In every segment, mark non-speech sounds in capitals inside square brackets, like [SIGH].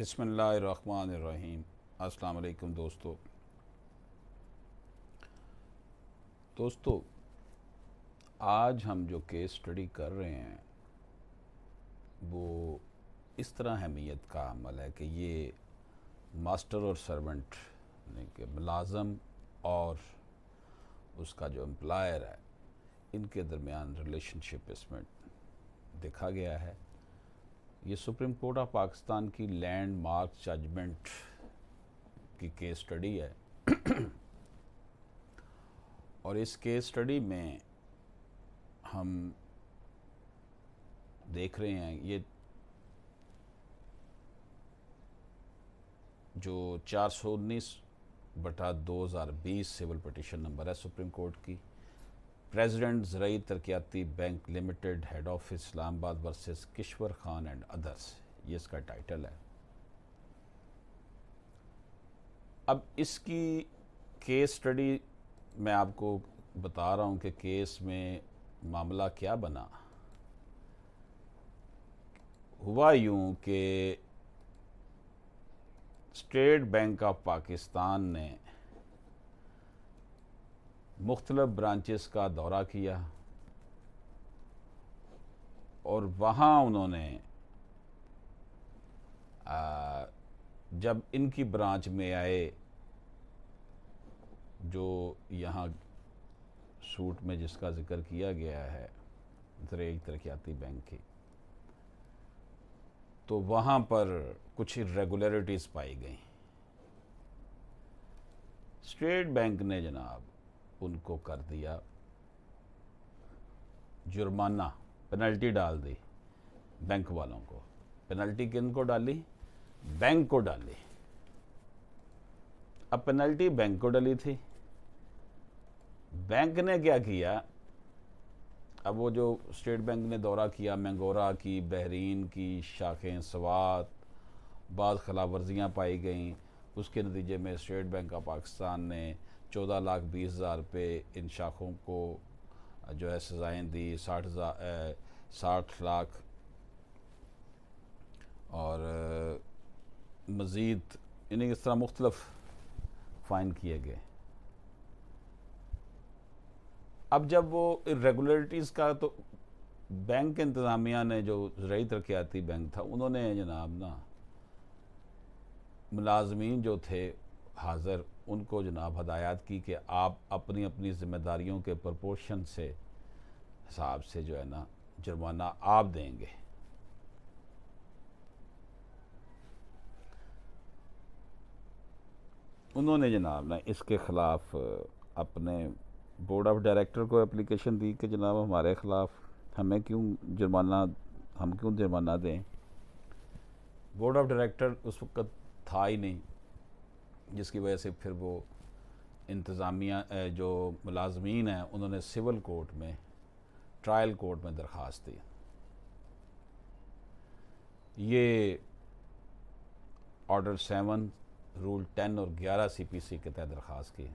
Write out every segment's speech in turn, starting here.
बिसमीम अस्सलाम दोस्तों दोस्तों आज हम जो केस स्टडी कर रहे हैं वो इस तरह अहमियत का अमल है कि ये मास्टर और सर्वेंट यानी कि मुलाजम और उसका जो एम्प्लायर है इनके दरमियान रिलेशनशिप इसमें दिखा गया है ये सुप्रीम कोर्ट ऑफ पाकिस्तान की लैंड मार्क जजमेंट की केस स्टडी है और इस केस स्टडी में हम देख रहे हैं ये जो चार सौ उन्नीस बटा दो हज़ार बीस सिविल पटिशन नंबर है सुप्रीम कोर्ट की President Zarai Tarkiati Bank Limited Head of Islamabad versus Kishwar Khan and others ये इसका टाइटल है अब इसकी केस स्टडी मैं आपको बता रहा हूँ कि केस में मामला क्या बना हुआ यूं कि स्टेट बैंक ऑफ पाकिस्तान ने मुख्तलफ़ ब्रांचेस का दौरा किया और वहाँ उन्होंने जब इनकी ब्रांच में आए जो यहाँ सूट में जिसका ज़िक्र किया गया है एक तरक्याती बैंक की तो वहाँ पर कुछ रेगुलरिटीज़ पाई गई स्टेट बैंक ने जनाब उनको कर दिया जुर्माना पेनल्टी डाल दी बैंक वालों को पेनल्टी किन को डाली बैंक को डाली अब पेनल्टी बैंक को डाली थी बैंक ने क्या किया अब वो जो स्टेट बैंक ने दौरा किया मैंगोरा की बहरीन की शाखें सवात बाद खिलाफ वर्जियाँ पाई गईं उसके नतीजे में स्टेट बैंक ऑफ पाकिस्तान ने चौदह लाख बीस हज़ार रुपये इन शाखों को जो है सज़ाएँ दी साठ हज़ार साठ लाख और मज़ीद इन्हें इस तरह मुख्तलफ फ़ाइन किए गए अब जब वो इरेगुलरिटीज़ का तो बैंक के इंतज़ामिया ने जो जरिए तरक्याती बैंक था उन्होंने जनाब ना मुलाजमीन जो थे हाज़र उनको जनाब हदायत की कि आप अपनी अपनी ज़िम्मेदारियों के प्रपोर्शन से हिसाब से जो है ना जुर्माना आप देंगे उन्होंने जनाब ना इसके ख़िलाफ़ अपने बोर्ड ऑफ डायरेक्टर को एप्लीकेशन दी कि जनाब हमारे ख़िलाफ़ हमें क्यों जुर्माना हम क्यों जुर्माना दें बोर्ड ऑफ डायरेक्टर उस वक्त था ही नहीं जिसकी वजह से फिर वो इंतज़ामिया जो मुलाजमीन हैं उन्होंने सिविल कोर्ट में ट्रायल कोर्ट में दरख्वास्त दी ये ऑर्डर सेवन रूल टेन और ग्यारह सी पी सी के तहत दरख्वास्त की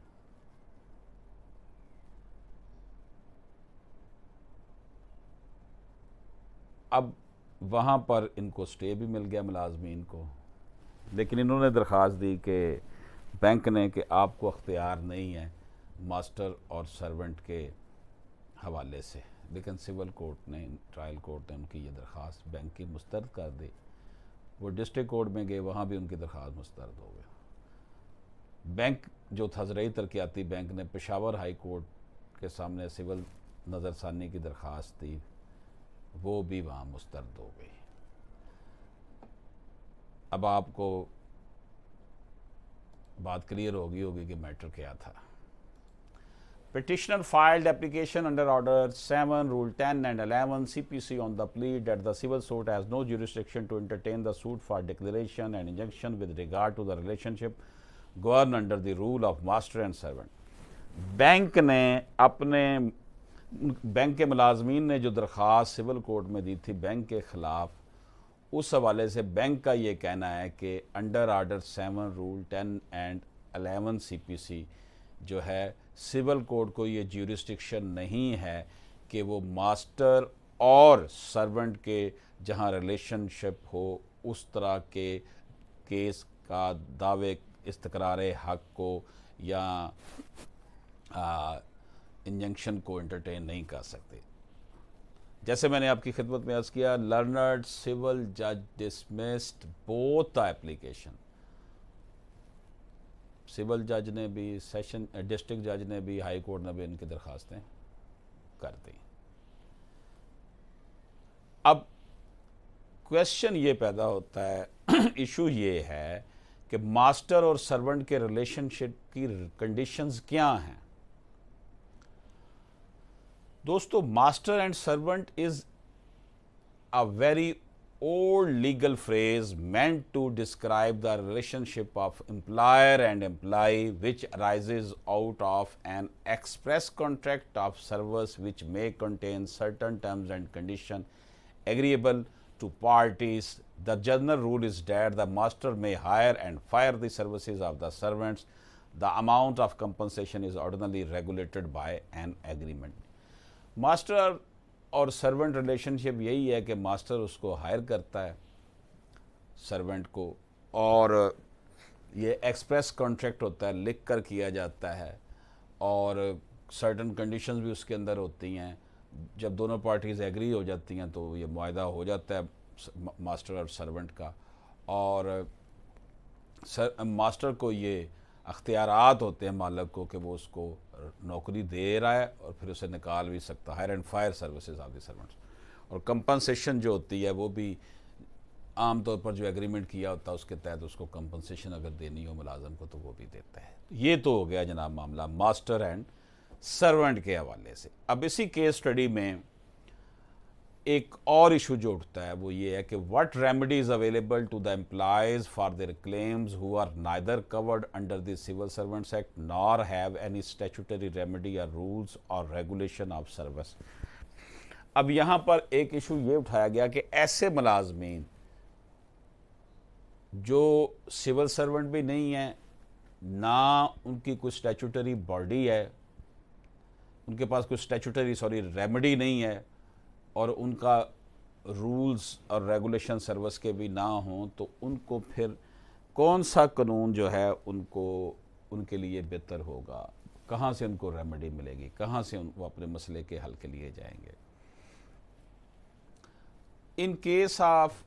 अब वहाँ पर इनको स्टे भी मिल गया मुलाजमीन को लेकिन इन्होंने दरख्वास्त दी कि बैंक ने कि आपको अख्तियार नहीं है मास्टर और सर्वेंट के हवाले से लेकिन सिविल कोर्ट ने ट्रायल कोर्ट ने उनकी ये दरख्वास्त बैंक की मुस्तरद कर दी वो डिस्ट्रिक्ट कोर्ट में गए वहाँ भी उनकी दरख्वास्त मुस्तरद हो गई बैंक जो था ज़रूरी तरक्याती बैंक ने पेशावर हाई कोर्ट के सामने सिविल नज़रसानी की दरख्वास्त दी वो भी वहाँ मुस्तरद हो गई अब आपको बात क्लियर होगी होगी कि मैटर क्या था petitioner filed application under order seven rule ten and eleven C P C on the plea that the civil suit has no jurisdiction to entertain the suit for declaration and injunction with regard to the relationship govern under the rule of master and servant bank ने अपने bank के मुलाजमीन ने जो दरख्वास्त civil court में दी थी bank के खिलाफ उस हवाले से बैंक का ये कहना है कि under order seven rule ten and eleven C जो है सिविल कोड को ये ज्यूरिस्टिक्शन नहीं है कि वो मास्टर और सर्वेंट के जहाँ रिलेशनशिप हो उस तरह के केस का दावे इस्तकरार हक को या इंजंक्शन को एंटरटेन नहीं कर सकते जैसे मैंने आपकी खिदमत में अर्ज किया लर्नर्ड सिविल जज dismissed both the application civil जज ने भी सेशन डिस्ट्रिक्ट जज ने भी हाई कोर्ट ने भी इनकी दरखास्तें कर दी अब क्वेश्चन ये पैदा होता है इशू [CLEARS THROAT] ये है कि मास्टर और सर्वेंट के रिलेशनशिप की कंडीशंस क्या हैं दोस्तों master and servant is a very old legal phrase meant to describe the relationship of employer and employee which arises out of an express contract of service which may contain certain terms and conditions agreeable to parties. The general rule is that the master may hire and fire the services of the servants. The amount of compensation is ordinarily regulated by an agreement. Master और servant relationship यही है कि master उसको higher करता है servant को और ये एक्सप्रेस कॉन्ट्रैक्ट होता है लिख कर किया जाता है और सर्टन कंडीशंस भी उसके अंदर होती हैं जब दोनों पार्टीज़ एग्री हो जाती हैं तो ये माहा हो जाता है मास्टर और सर्वेंट का और सर मास्टर को ये अख्तियार होते हैं मालक को कि वो उसको नौकरी दे रहा है और फिर उसे निकाल भी सकता है hire and fire services of the servants और कंपनसेशन जो होती है वो भी आम तौर पर जो एग्रीमेंट किया होता है उसके तहत उसको कंपनसेशन अगर देनी हो मुलाजम को तो वो भी देता है तो ये तो हो गया जनाब मामला मास्टर एंड सर्वेंट के हवाले से अब इसी केस स्टडी में एक और इशू जो उठता है वो ये है कि what remedy is available to the employees for their claims who are neither covered under the civil servants act nor have any statutory remedy या रूल्स और रेगुलेशन ऑफ सर्विस अब यहां पर एक इशू ये उठाया गया कि ऐसे मुलाजमीन जो सिविल सर्वेंट भी नहीं है ना उनकी कोई स्टेचुटरी बॉडी है उनके पास कोई स्टैचुटरी सॉरी रेमेडी नहीं है और उनका रूल्स और रेगुलेशन सर्विस के भी ना हों तो उनको फिर कौन सा कानून जो है उनको उनके लिए बेहतर होगा कहाँ से उनको रेमेडी मिलेगी कहाँ से उन, वो अपने मसले के हल के लिए जाएंगे in case of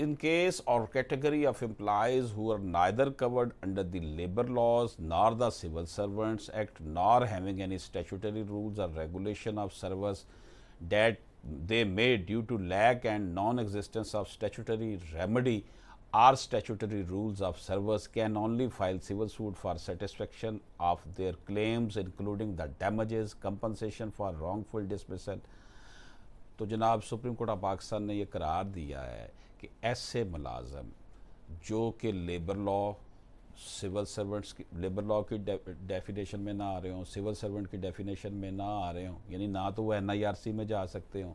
in case और category of employees who are neither covered under the labour laws nor the civil servants act nor having any statutory rules और regulation of service that they made due to lack and non-existence of statutory remedy or statutory rules of servers can only file civil suit for satisfaction of their claims including the damages compensation for wrongful dismissal तो जनाब supreme court of Pakistan ने ये करार दिया है कि ऐसे मुलाजम जो कि लेबर लॉ सिविल सर्वेंट्स की लेबर लॉ की डेफिनेशन में ना आ रहे हों सिविल सर्वेंट की डेफिनेशन में ना आ रहे हों यानी ना तो वो एन आई आर सी में जा सकते हों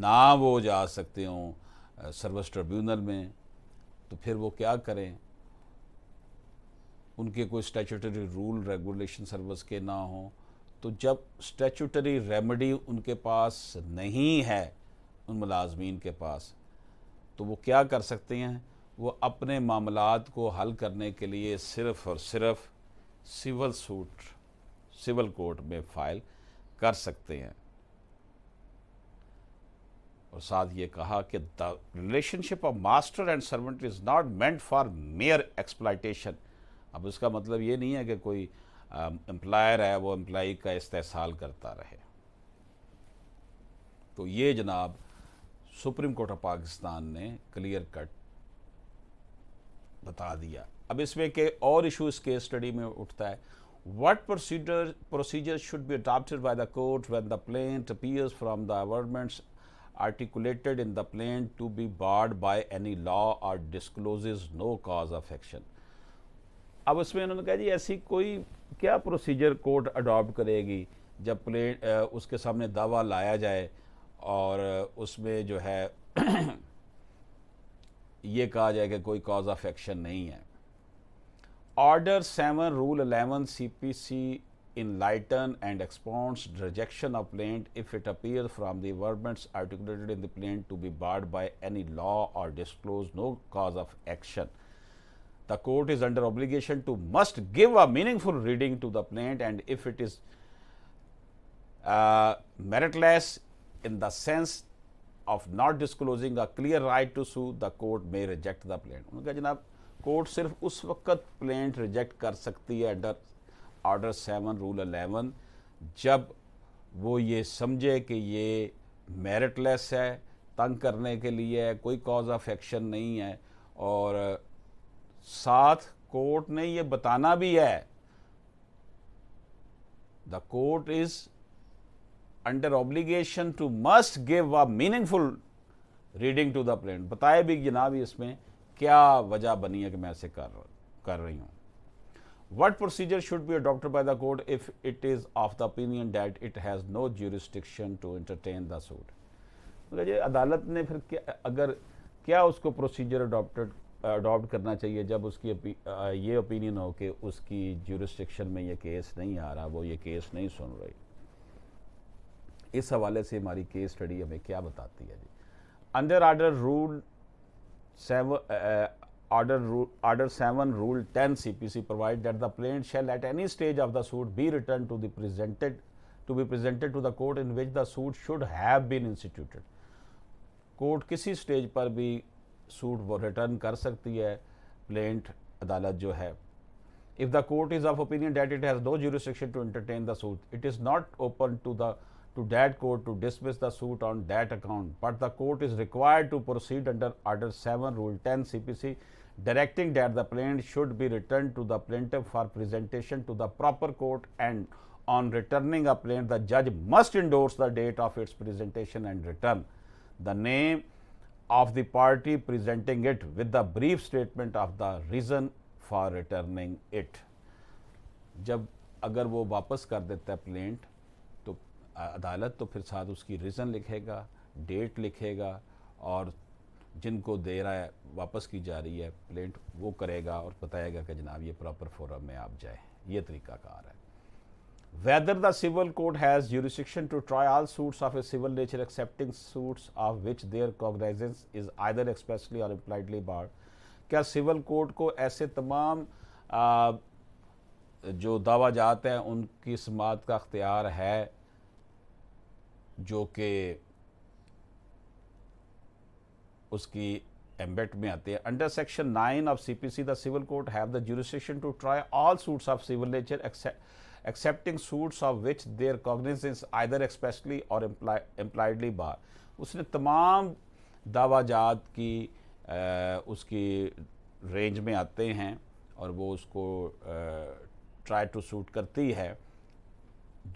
ना वो जा सकते हों सर्विस ट्रिब्यूनल में तो फिर वो क्या करें उनके कोई स्टैचूटरी रूल रेगुलेशन सर्विस के ना हों तो जब स्टैचूटरी रेमेडी उनके पास नहीं है उन मुलाजमीन के पास तो वो क्या कर सकते हैं वो अपने मामलात को हल करने के लिए सिर्फ़ और सिर्फ सिविल सूट सिविल कोर्ट में फाइल कर सकते हैं और साथ ये कहा कि the relationship of master and servant is not meant for mere exploitation अब इसका मतलब ये नहीं है कि कोई एम्प्लायर है वो एम्प्लाई का इस्तेसाल करता रहे तो ये जनाब सुप्रीम कोर्ट ऑफ पाकिस्तान ने क्लियर कट बता दिया अब इसमें के और इशूज़ के स्टडी में उठता है what procedure procedure should be adopted by the court when the plaint appears from the averments articulated in the plaint to be barred by any law or disclose no cause of action अब इसमें उन्होंने कहा जी ऐसी कोई क्या procedure court adopt करेगी जब plate उसके सामने दावा लाया जाए और उसमें जो है ये कहा जाए कि कोई कॉज ऑफ एक्शन नहीं है order seven rule eleven C P C in lighten and expounds rejection of plaint if it appear from averments articulated in the plaint to be barred by any law or disclose no cause of action the court is under obligation to must give a meaningful reading to the plaint and if it is meritless in the sense of not disclosing a clear right to sue the court may reject the plaint उन्होंने कहा जनाब court सिर्फ उस वक्त plaint reject कर सकती है under order seven rule eleven जब वो ये समझे कि ये मेरिटलेस है तंग करने के लिए है कोई कॉज ऑफ एक्शन नहीं है और साथ कोर्ट ने ये बताना भी है the court is under obligation to must give a meaningful reading to the plaint बताए भी जनाब इसमें क्या वजह बनी है कि मैं ऐसे कर कर रही हूँ what procedure should be adopt by the court if it is of the opinion that it has no jurisdiction to entertain the suit जी अदालत ने फिर क्या अगर क्या उसको प्रोसीजर अडोप्टेड अडोप्ट करना चाहिए जब उसकी ये ओपिनियन हो कि उसकी ज्यूरिस्टिक्शन में ये केस नहीं आ रहा वो ये केस नहीं सुन रही इस हवाले से हमारी केस स्टडी हमें क्या बताती है जी under order rule order rule order seven rule ten CPC provide that the plaint shall at any stage of the suit be return to the presented to be presented to the court in which the suit should have been instituted court किसी stage पर भी suit वो return कर सकती है plaint अदालत जो है if the court is of opinion that it has no zero to entertain the suit it is not open to the to that court to dismiss the suit on that account, but the court is required to proceed under Order 7, Rule 10 CPC, directing that the plaint should be returned to the plaintiff for presentation to the proper court and on returning a plaint, the judge must endorse the date of its presentation and return, the name of the party presenting it with the brief statement of the reason for returning it. जब अगर वो वापस कर देता है अदालत तो फिर साथ उसकी रीज़न लिखेगा डेट लिखेगा और जिनको दे रहा है वापस की जा रही है प्लेंट वो करेगा और बताएगा कि जनाब ये प्रॉपर फोरम में आप जाए ये तरीका कार है whether the civil court has jurisdiction to try all suits of a civil nature excepting suits of which their cognizance is either expressly और एम्प्लाइडली बार क्या सिविल कोर्ट को ऐसे तमाम आ, जो दावा जाते हैं उनकी समात का अख्तियार है जो कि उसकी एम्बेट e में आते हैं under section nine of C P C the civil court have the jurisdiction to try all suits of civil nature excepting suits of which their cognizance either expressly और एम्प्लाइडली बार उसने तमाम दावाजात की आ, उसकी रेंज में आते हैं और वो उसको ट्राई टू सूट करती है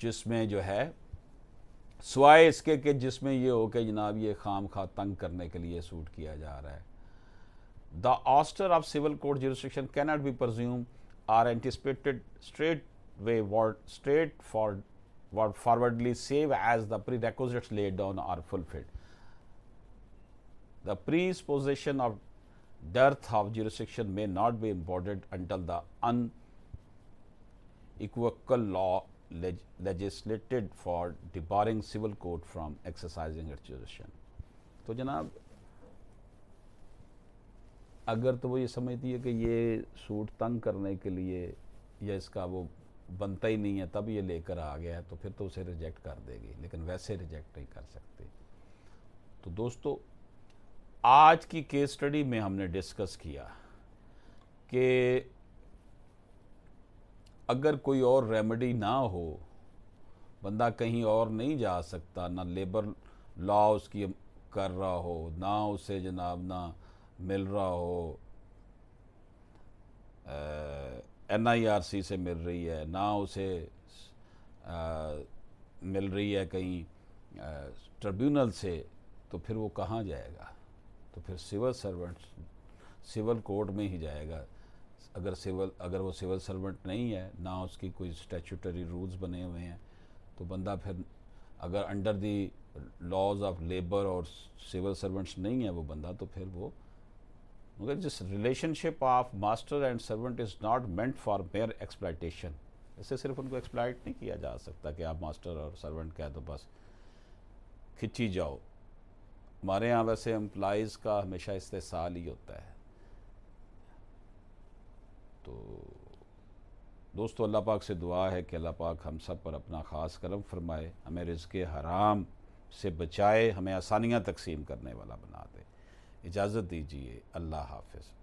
जिसमें जो है सवाए इसके कि जिसमें ये हो कि जनाब ये खाम खा तंग करने के लिए सूट किया जा रहा है the ouster of civil court jurisdiction cannot be presumed or anticipated straight way ward straight forward forwardly save as the prerequisite laid down or fulfilled the presupposition of dearth of jurisdiction may not be imported until the unequivocal law leg legislated for debarring civil court from exercising its jurisdiction. तो जनाब अगर तो वो ये समझती है कि ये सूट तंग करने के लिए या इसका वो बनता ही नहीं है तब ये लेकर आ गया है तो फिर तो उसे रिजेक्ट कर देगी लेकिन वैसे रिजेक्ट नहीं कर सकती तो दोस्तों आज की केस स्टडी में हमने डिस्कस किया कि अगर कोई और रेमेडी ना हो बंदा कहीं और नहीं जा सकता ना लेबर लॉ उसकी कर रहा हो ना उसे जनाब ना मिल रहा हो एन आई आर सी से मिल रही है ना उसे आ, मिल रही है कहीं ट्रिब्यूनल से तो फिर वो कहाँ जाएगा तो फिर सिविल सर्वेंट सिविल कोर्ट में ही जाएगा अगर सिविल अगर वो सिविल सर्वेंट नहीं है ना उसकी कोई स्टेचुटरी रूल्स बने हुए हैं तो बंदा फिर अगर under the laws of labour और सिविल सर्वेंट्स नहीं है वो बंदा तो फिर वो मगर जिस relationship of master and servant is not meant for mere exploitation इससे सिर्फ उनको एक्सप्लाइट नहीं किया जा सकता कि आप मास्टर और सर्वेंट कह दो बस खिंची जाओ हमारे यहाँ वैसे एम्प्लाइज़ का हमेशा इस्तेसाल ही होता है तो दोस्तों अल्लाह पाक से दुआ है कि अल्लाह पाक हम सब पर अपना ख़ास करम फरमाए हमें रिज़ हराम से बचाए हमें आसानियाँ तकसीम करने वाला बना दे इजाज़त दीजिए अल्लाह हाफिज़